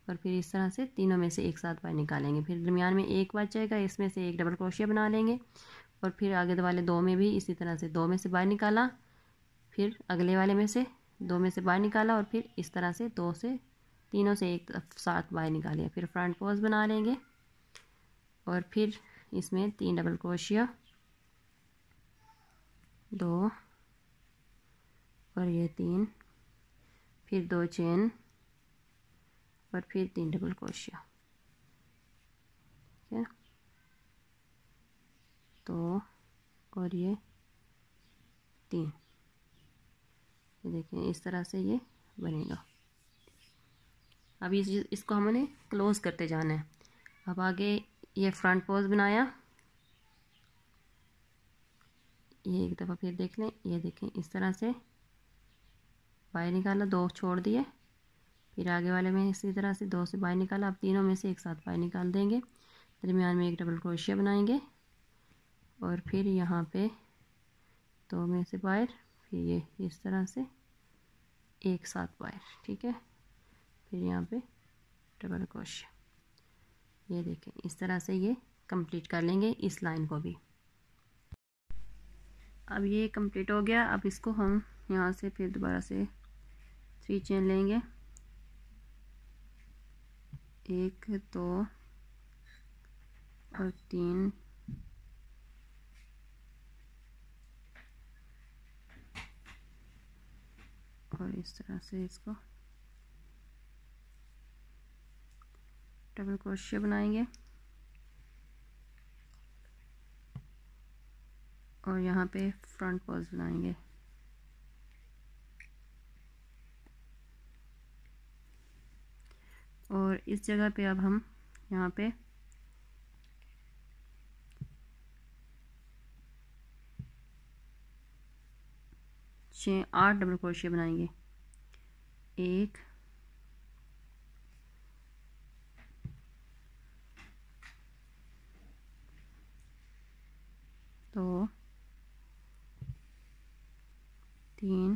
और फिर इस तरह से तीनों में से एक साथ बाहर निकालेंगे फिर दरमियान में एक बार जाएगा इसमें से एक डबल क्रोशिया बना लेंगे और फिर आगे वाले दो में भी इसी तरह से दो में से बाहर निकाला फिर अगले वाले में से दो में से बाहर निकाला और फिर इस तरह से दो से तीनों से एक साथ बाहर निकालिए फिर फ्रंट पोज बना लेंगे और फिर इसमें तीन डबल क्रोशिया दो और ये तीन फिर दो चेन और फिर तीन डबल क्रोशिया ठीक है तो और ये तीन ये तो देखें इस तरह से ये बनेगा अब इस इसको हमने क्लोज़ करते जाना है अब आगे ये फ्रंट पोज बनाया ये एक दफ़ा फिर देख लें ये देखें इस तरह से बाहर निकाला दो छोड़ दिए फिर आगे वाले में इसी तरह से दो से बाहर निकाला अब तीनों में से एक साथ बाहर निकाल देंगे दरमियान में एक डबल क्रोशिया बनाएंगे और फिर यहाँ पे दो में से बाहर फिर ये इस तरह से एक साथ वायर ठीक है फिर यहाँ पे डबल क्रोश ये देखें इस तरह से ये कंप्लीट कर लेंगे इस लाइन को भी अब ये कंप्लीट हो गया अब इसको हम यहाँ से फिर दोबारा से थ्री चेन लेंगे एक दो और तीन और इस तरह से इसको डबल क्रोशिया बनाएंगे और यहाँ पे फ्रंट पॉज बनाएंगे और इस जगह पे अब हम यहाँ पे छः आठ डबल क्रोशिया बनाएंगे एक दो तीन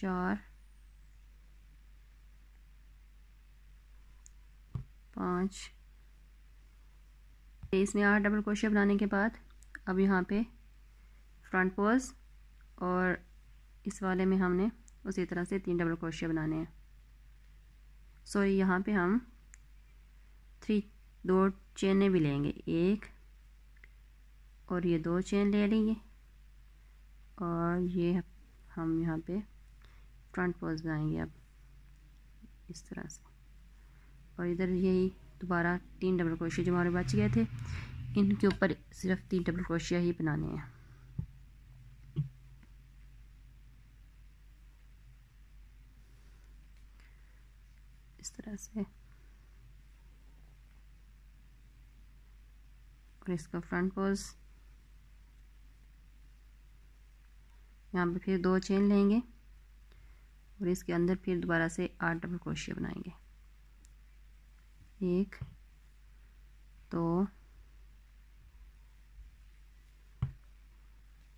चार पाँच इसमें आठ डबल क्रोशिया बनाने के बाद अब यहाँ पे फ्रंट पोज और इस वाले में हमने उसी तरह से तीन डबल क्रोशिया बनाने हैं सॉरी यहाँ पे हम थ्री दो चेनें भी लेंगे एक और ये दो चेन ले लेंगे और ये हम यहाँ पे फ्रंट पोज बनाएंगे अब इस तरह से और इधर यही दोबारा तीन डबल क्रोशिया जो हमारे बच गए थे इनके ऊपर सिर्फ तीन डबल क्रोशिया ही बनाने हैं तरह से और इसका फ्रंट पोज यहाँ पे फिर दो चेन लेंगे और इसके अंदर फिर दोबारा से आठ डबल क्रोशिया बनाएंगे एक दो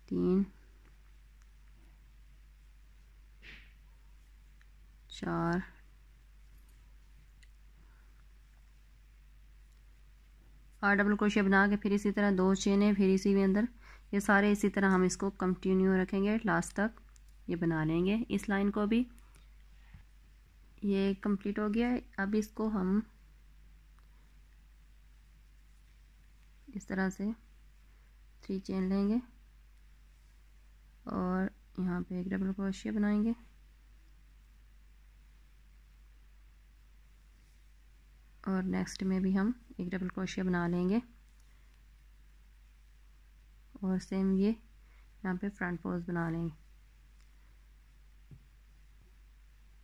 तीन चार और डबल क्रोशिया बना के फिर इसी तरह दो चेने फिर इसी के अंदर ये सारे इसी तरह हम इसको कंटिन्यू रखेंगे लास्ट तक ये बना लेंगे इस लाइन को भी ये कंप्लीट हो गया अब इसको हम इस तरह से थ्री चेन लेंगे और यहाँ पे एक डबल क्रोशिया बनाएंगे और नेक्स्ट में भी हम एक डबल क्रोशिया बना लेंगे और सेम ये यहाँ पे फ्रंट पोज बना लेंगे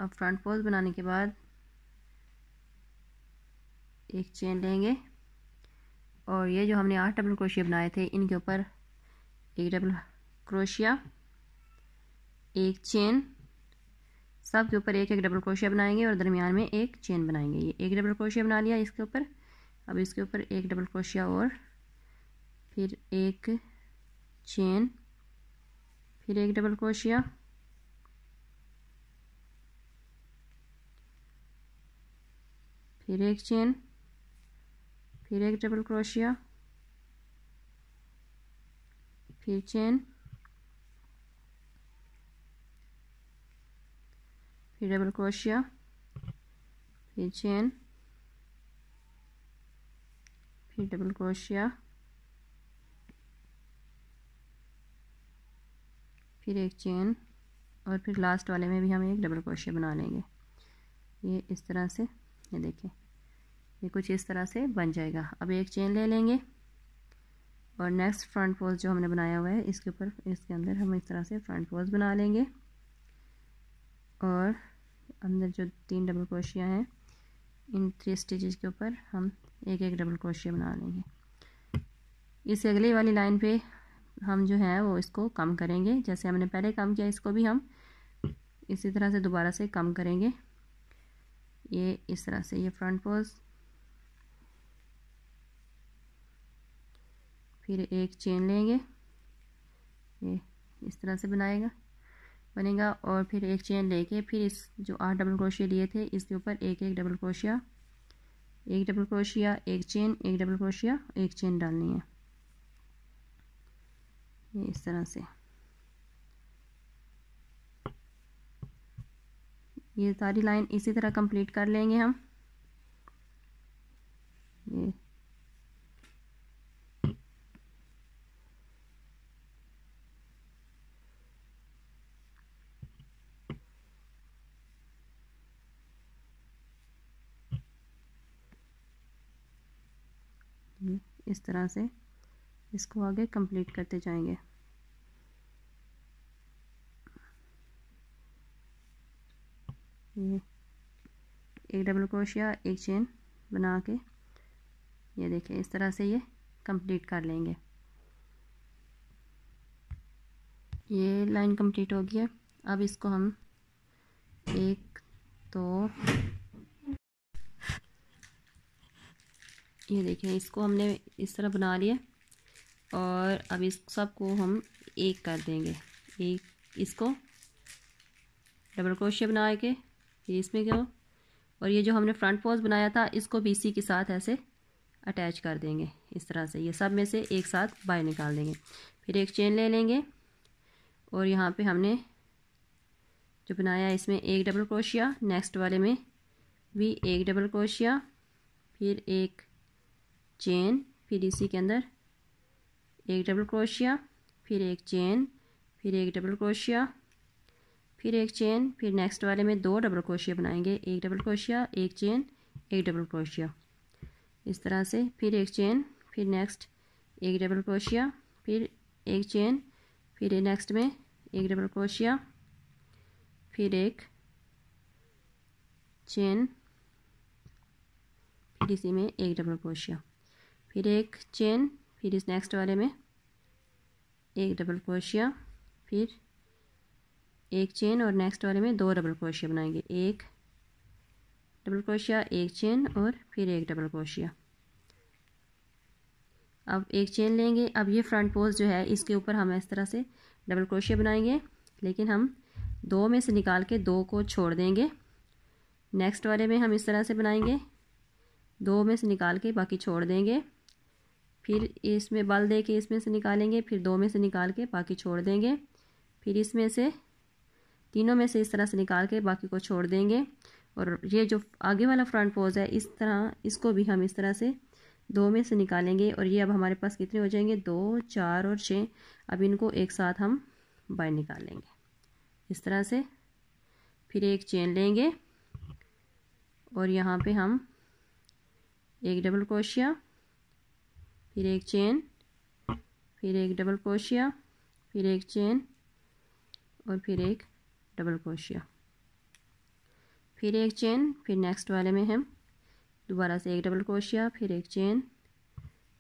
अब फ्रंट पोज बनाने के बाद एक चेन लेंगे और ये जो हमने आठ डबल क्रोशिया बनाए थे इनके ऊपर एक डबल क्रोशिया एक चेन सब के ऊपर एक एक डबल क्रोशिया बनाएंगे और दरमियान में एक चेन बनाएंगे ये एक डबल क्रोशिया बना लिया इसके ऊपर अब इसके ऊपर एक डबल क्रोशिया और फिर एक चेन फिर एक डबल क्रोशिया फिर एक चेन फिर एक डबल क्रोशिया फिर चेन फिर डबल क्रोशिया फिर चेन फिर डबल क्रोशिया फिर एक चेन और फिर लास्ट वाले में भी हम एक डबल क्रोशिया बना लेंगे ये इस तरह से ये देखें ये कुछ इस तरह से बन जाएगा अब एक चेन ले लेंगे और नेक्स्ट फ्रंट पोज जो हमने बनाया हुआ है इसके ऊपर इसके अंदर हम इस तरह से फ्रंट पोज बना लेंगे और अंदर जो तीन डबल क्रोशिया हैं इन थ्री स्टिचेज के ऊपर हम एक एक डबल क्रोशिया बना लेंगे इस अगले वाली लाइन पे हम जो है वो इसको कम करेंगे जैसे हमने पहले कम किया इसको भी हम इसी तरह से दोबारा से कम करेंगे ये इस तरह से ये फ्रंट पोज फिर एक चेन लेंगे ये इस तरह से बनाएगा बनेगा और फिर एक चेन लेके फिर इस जो आठ डबल क्रोशिया लिए थे इसके ऊपर एक एक डबल क्रोशिया एक डबल क्रोशिया एक चेन एक डबल क्रोशिया एक चेन डालनी है ये इस तरह से ये सारी लाइन इसी तरह कंप्लीट कर लेंगे हम ये इस तरह से इसको आगे कंप्लीट करते जाएंगे ये एक डबल क्रोशिया एक चेन बना के ये देखें इस तरह से ये कंप्लीट कर लेंगे ये लाइन कंप्लीट हो गई है अब इसको हम एक दो तो, ये देखें इसको हमने इस तरह बना लिया और अब इस सबको हम एक कर देंगे एक इसको डबल क्रोशिया बना के ये इसमें क्यों और ये जो हमने फ्रंट पोज बनाया था इसको भी इसी के साथ ऐसे अटैच कर देंगे इस तरह से ये सब में से एक साथ बाहर निकाल देंगे फिर एक चेन ले लेंगे और यहाँ पे हमने जो बनाया इसमें एक डबल क्रोशिया नेक्स्ट वाले में भी एक डबल क्रोशिया फिर एक चेन फिर इसी के अंदर एक डबल क्रोशिया फिर एक चेन फिर एक डबल क्रोशिया फिर एक चेन फिर नेक्स्ट वाले में दो डबल क्रोशिया बनाएंगे एक डबल क्रोशिया एक चेन एक डबल क्रोशिया इस तरह से फिर एक चेन फिर नेक्स्ट एक डबल क्रोशिया फिर एक चेन फिर नेक्स्ट में एक डबल क्रोशिया फिर एक चेन फिर इसी में एक डबल क्रोशिया फिर एक चेन फिर इस नेक्स्ट वाले में एक डबल क्रोशिया फिर एक चेन और नेक्स्ट वाले में दो डबल क्रोशिया बनाएंगे एक डबल क्रोशिया एक चेन और फिर एक डबल क्रोशिया अब एक चेन लेंगे अब ये फ्रंट पोज जो है इसके ऊपर हम इस तरह से डबल क्रोशिया बनाएंगे लेकिन हम दो में से निकाल के दो को छोड़ देंगे नेक्स्ट वाले में हम इस तरह से बनाएंगे दो में से निकाल के बाकी छोड़ देंगे फिर इसमें बल दे के इसमें से निकालेंगे फिर दो में से निकाल के बाकी छोड़ देंगे फिर इसमें से तीनों में से इस तरह से निकाल के बाकी को छोड़ देंगे और ये जो आगे वाला फ्रंट पोज है इस तरह इसको भी हम इस तरह से दो में से निकालेंगे और ये अब हमारे पास कितने हो जाएंगे दो चार और छः अब इनको एक साथ हम बाय निकालेंगे इस तरह से फिर एक चेन लेंगे और यहाँ पे हम एक डबल क्रोशिया फिर एक चेन फिर एक डबल क्रोशिया फिर एक चेन और फिर एक डबल क्रोशिया फिर एक चेन फिर नेक्स्ट वाले में हम दोबारा से एक डबल क्रोशिया फिर एक चेन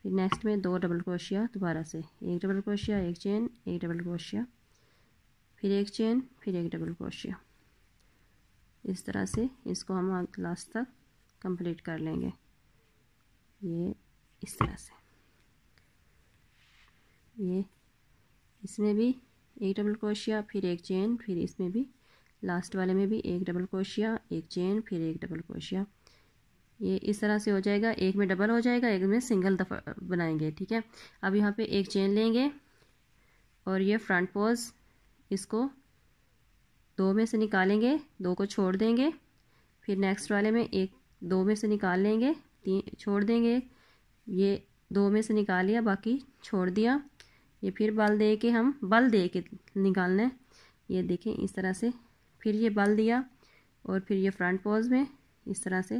फिर नेक्स्ट में दो डबल क्रोशिया दोबारा से एक डबल क्रोशिया एक चेन एक डबल क्रोशिया फिर एक चेन फिर एक डबल क्रोशिया इस तरह से इसको हम लास्ट तक कंप्लीट कर लेंगे ये इस तरह से ये इसमें भी एक डबल क्रोशिया फिर एक चेन फिर इसमें भी लास्ट वाले में भी एक डबल क्रोशिया एक चेन फिर एक डबल क्रोशिया ये इस तरह से हो जाएगा एक में डबल हो जाएगा एक में सिंगल दफ़ा बनाएंगे ठीक है अब यहाँ पे एक चेन लेंगे और ये फ्रंट पोज इसको दो में से निकालेंगे दो को छोड़ देंगे फिर नेक्स्ट वाले में एक दो में से निकाल लेंगे तीन छोड़ देंगे ये दो में से निकाल लिया बाकी छोड़ दिया ये फिर बल दे के हम बल दे के निकालना है ये देखें इस तरह से फिर ये बल दिया और फिर ये फ्रंट पोज में इस तरह से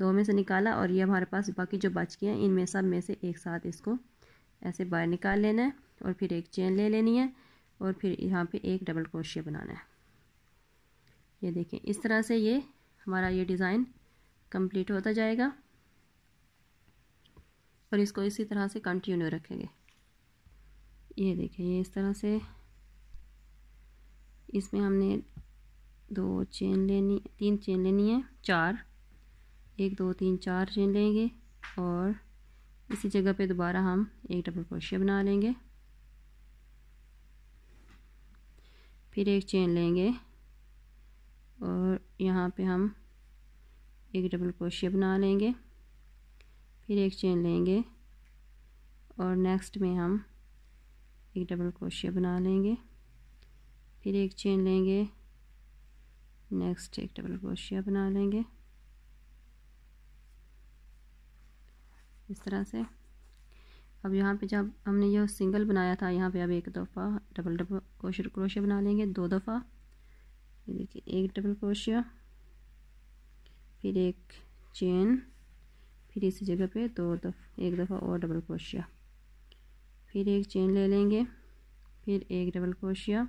दो में से निकाला और ये हमारे पास बाकी जो बच गए हैं इनमें सब में से एक साथ इसको ऐसे बाहर निकाल लेना है और फिर एक चेन ले लेनी है और फिर यहाँ पे एक डबल क्रोशिया बनाना है ये देखें इस तरह से ये हमारा ये डिज़ाइन कंप्लीट होता जाएगा और इसको इसी तरह से कंटिन्यू रखेंगे ये देखें ये इस तरह से इसमें हमने दो चेन लेनी तीन चेन लेनी है चार एक दो तीन चार चेन लेंगे और इसी जगह पे दोबारा हम एक डबल क्रोशिया बना लेंगे फिर एक चेन लेंगे और यहाँ पे हम एक डबल क्रोशिया बना लेंगे फिर एक चेन लेंगे और नेक्स्ट में हम एक डबल क्रोशिया बना लेंगे फिर एक चेन लेंगे नेक्स्ट एक डबल क्रोशिया बना लेंगे इस तरह से अब यहाँ पे जब हमने जो सिंगल बनाया था यहाँ पे अब एक दफ़ा डबल डबल क्रोशिया क्रोशिया बना लेंगे दो दफ़ा ये देखिए एक डबल क्रोशिया फिर एक चेन फिर इसी जगह पे दो दफ़ा एक दफ़ा और डबल क्रोशिया फिर एक चेन ले लेंगे फिर एक डबल क्रोशिया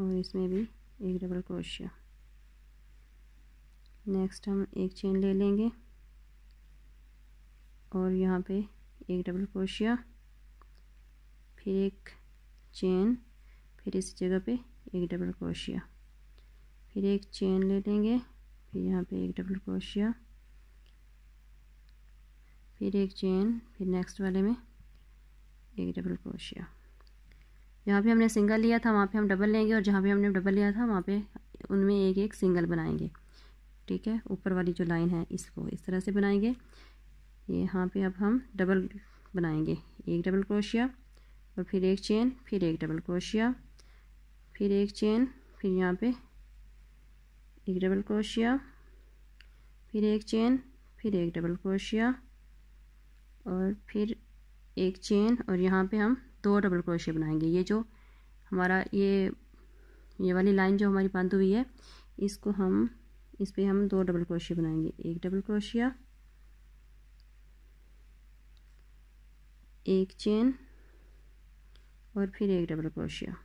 और इसमें भी एक डबल क्रोशिया नेक्स्ट हम एक चेन ले लेंगे और यहाँ पे एक डबल क्रोशिया फिर एक चेन फिर इस जगह पे एक डबल क्रोशिया फिर एक चेन ले लेंगे फिर यहाँ पे एक डबल क्रोशिया फिर एक चेन फिर नेक्स्ट वाले में एक डबल क्रोशिया जहाँ पे हमने सिंगल लिया था वहाँ पे हम डबल लेंगे और जहाँ पे हमने डबल लिया था वहाँ पे उनमें एक एक सिंगल बनाएंगे ठीक है ऊपर वाली जो लाइन है इसको इस तरह से बनाएंगे यहाँ पे अब हम डबल बनाएंगे एक डबल क्रोशिया और फिर एक चेन फिर एक डबल क्रोशिया फिर एक चेन फिर यहाँ पे एक डबल क्रोशिया फिर एक चेन फिर एक डबल क्रोशिया और फिर एक चेन और यहाँ पे हम दो डबल क्रोशिया बनाएंगे ये जो हमारा ये ये वाली लाइन जो हमारी बंद हुई है इसको हम इस पर हम दो डबल क्रोशिया बनाएंगे एक डबल क्रोशिया एक चेन और फिर एक डबल क्रोशिया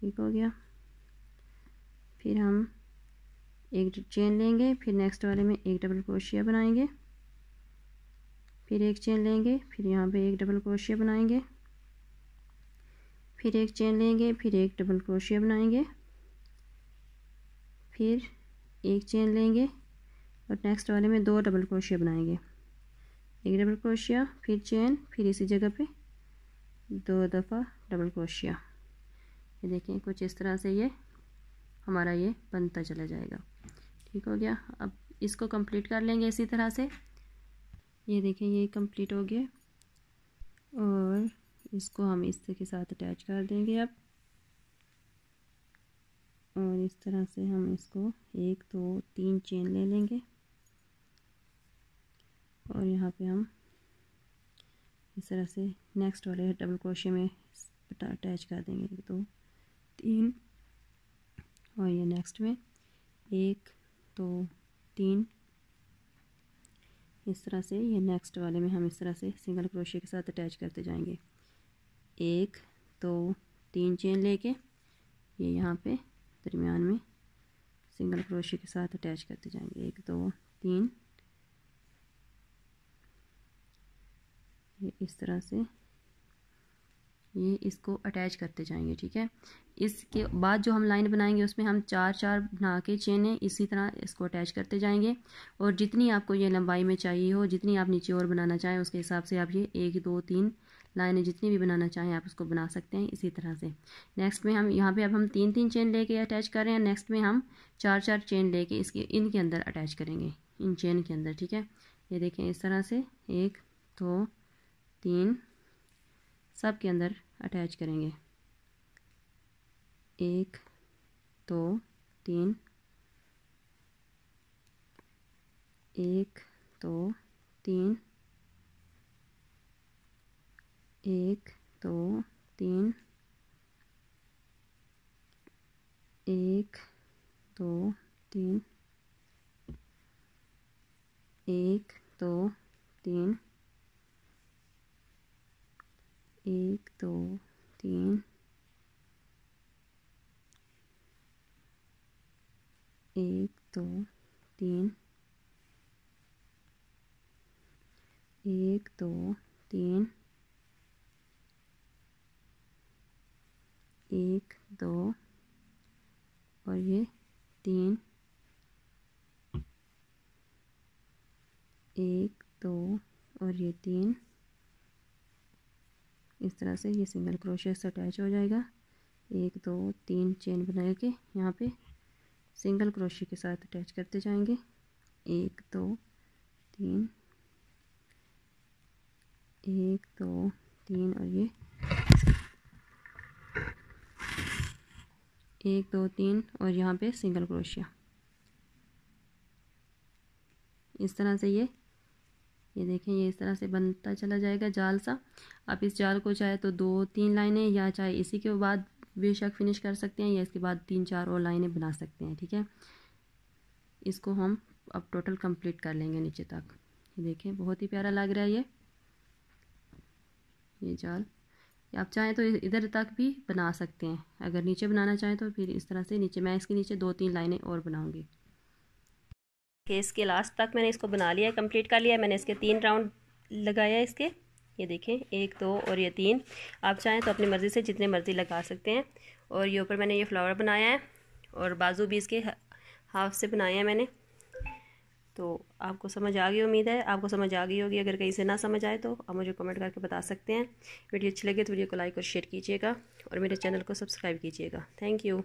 ठीक हो गया फिर हम एक चेन लेंगे फिर नेक्स्ट वाले में एक डबल क्रोशिया बनाएंगे फिर एक चेन लेंगे फिर यहाँ पे एक डबल क्रोशिया बनाएंगे फिर एक चेन लेंगे फिर एक डबल क्रोशिया बनाएंगे फिर एक चेन लेंगे और नेक्स्ट वाले में दो डबल क्रोशिया बनाएंगे एक डबल क्रोशिया फिर चेन फिर इसी जगह पे दो दफ़ा डबल क्रोशिया ये देखें कुछ इस तरह से ये हमारा ये बनता चला जाएगा ठीक हो गया अब इसको कंप्लीट कर लेंगे इसी तरह से ये देखें ये कंप्लीट हो गया और इसको हम इसके साथ अटैच कर देंगे अब और इस तरह से हम इसको एक दो तीन चेन ले लेंगे और यहाँ पे हम इस तरह से नेक्स्ट वाले डबल क्रोशे में अटैच कर देंगे एक दो तीन और ये नेक्स्ट में एक दो तीन इस तरह से ये नेक्स्ट वाले में हम इस तरह से सिंगल क्रोशिया के साथ अटैच करते जाएंगे एक दो तीन चेन लेके ये यहाँ पे दरमियान में सिंगल क्रोशिया के साथ अटैच करते जाएंगे एक दो तीन ये इस तरह से ये इसको अटैच करते जाएंगे ठीक है इसके बाद जो हम लाइन बनाएंगे उसमें हम चार चार बना के चेने इसी तरह इसको अटैच करते जाएंगे और जितनी आपको ये लंबाई में चाहिए हो जितनी आप नीचे और बनाना चाहें उसके हिसाब से आप ये एक दो तीन लाइनें जितनी भी बनाना चाहें आप उसको बना सकते हैं इसी तरह से नेक्स्ट में हम यहाँ पे अब हम तीन तीन चेन लेके अटैच कर रहे हैं नेक्स्ट में हम चार चार चेन लेके इसके इनके अंदर अटैच करेंगे इन चेन के अंदर ठीक है ये देखें इस तरह से एक दो तीन सब के अंदर अटैच करेंगे एक दो तीन एक दो तीन एक दो तीन एक दो तीन एक दो तीन एक दो तीन एक दो तीन एक दो तीन एक दो और ये तीन एक दो और ये तीन इस तरह से ये सिंगल क्रोशे से अटैच हो जाएगा एक दो तीन चेन बना के यहाँ पे सिंगल क्रोशे के साथ अटैच करते जाएंगे एक दो तीन एक दो तीन और ये एक दो तीन और यहाँ पे सिंगल क्रोशिया इस तरह से ये ये देखें ये इस तरह से बनता चला जाएगा जाल सा आप इस जाल को चाहे तो दो तीन लाइनें या चाहे इसी के बाद बेशक फिनिश कर सकते हैं या इसके बाद तीन चार और लाइनें बना सकते हैं ठीक है इसको हम अब टोटल कंप्लीट कर लेंगे नीचे तक ये देखें बहुत ही प्यारा लग रहा है ये ये जाल आप चाहें तो इधर तक भी बना सकते हैं अगर नीचे बनाना चाहें तो फिर इस तरह से नीचे मैं इसके नीचे दो तीन लाइनें और बनाऊँगी फेस के लास्ट तक मैंने इसको बना लिया कंप्लीट कर लिया मैंने इसके तीन राउंड लगाया इसके ये देखें एक दो और ये तीन आप चाहें तो अपनी मर्ज़ी से जितने मर्ज़ी लगा सकते हैं और ये ऊपर मैंने ये फ्लावर बनाया है और बाजू भी इसके हाफ से बनाया है मैंने तो आपको समझ आ गई उम्मीद है आपको समझ आ गई होगी अगर कहीं से ना समझ आए तो आप मुझे कमेंट करके बता सकते हैं वीडियो अच्छी लगे तो वीडियो को लाइक और शेयर कीजिएगा और मेरे चैनल को सब्सक्राइब कीजिएगा थैंक यू